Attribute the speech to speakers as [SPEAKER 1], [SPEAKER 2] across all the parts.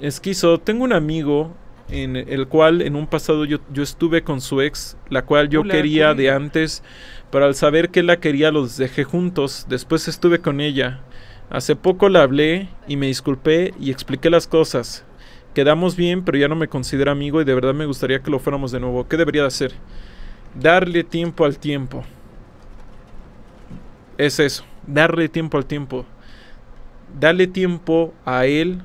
[SPEAKER 1] Esquizo, tengo un amigo en el cual en un pasado yo, estuve con su ex, la cual yo quería de antes, pero al saber que la quería los dejé juntos, después estuve con ella. Hace poco la hablé y me disculpé y expliqué las cosas. Quedamos bien, pero ya no me considera amigo y de verdad me gustaría que lo fuéramos de nuevo. ¿Qué debería de hacer? Darle tiempo al tiempo. Es eso, darle tiempo al tiempo. Darle tiempo a él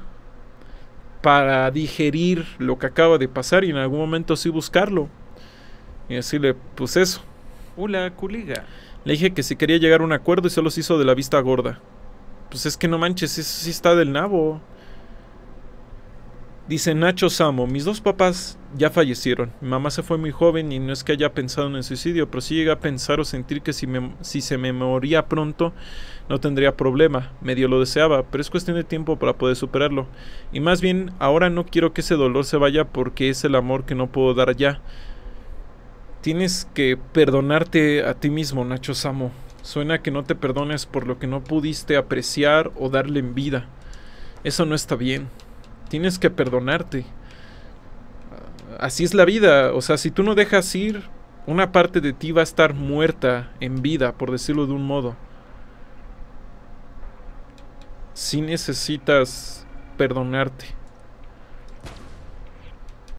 [SPEAKER 1] para digerir lo que acaba de pasar y en algún momento sí buscarlo. Y así decirle, pues eso. Hola, culiga... Le dije que si quería llegar a un acuerdo y solo se hizo de la vista gorda. Pues es que no manches, eso sí está del nabo. Dice Nacho Samo, mis dos papás ya fallecieron. Mi mamá se fue muy joven y no es que haya pensado en el suicidio, pero sí llegué a pensar o sentir que si, si se me moría pronto no tendría problema. Medio lo deseaba, pero es cuestión de tiempo para poder superarlo. Y más bien, ahora no quiero que ese dolor se vaya porque es el amor que no puedo dar ya. Tienes que perdonarte a ti mismo, Nacho Samo. Suena que no te perdones por lo que no pudiste apreciar o darle en vida. Eso no está bien. Tienes que perdonarte. Así es la vida. O sea, si tú no dejas ir, una parte de ti va a estar muerta en vida, por decirlo de un modo. Si necesitas perdonarte.